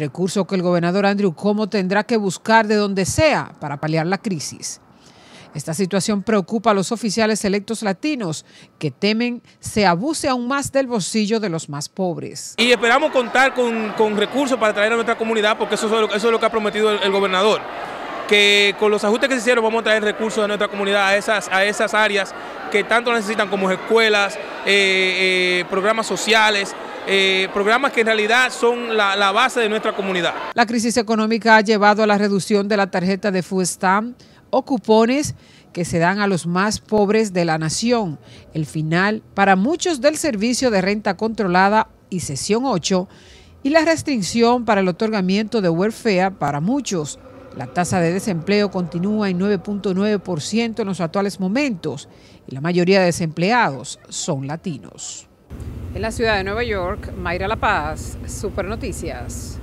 recurso que el gobernador Andrew Cuomo tendrá que buscar de donde sea para paliar la crisis. Esta situación preocupa a los oficiales electos latinos que temen se abuse aún más del bolsillo de los más pobres. Y esperamos contar con, recursos para traer a nuestra comunidad porque eso es lo, eso lo que ha prometido el, gobernador. Que con los ajustes que se hicieron vamos a traer recursos a nuestra comunidad, a esas, a esas áreas que tanto necesitan como escuelas, eh, eh, programas sociales, eh, programas que en realidad son la, la, base de nuestra comunidad. La crisis económica ha llevado a la reducción de la tarjeta de food stamp o cupones que se dan a los más pobres de la nación. El final para muchos del servicio de renta controlada y sesión 8 y la restricción para el otorgamiento de welfare para muchos. La tasa de desempleo continúa en 9.9% en los actuales momentos y la mayoría de desempleados son latinos. En la ciudad de Nueva York, Mayra La Paz, Super Noticias.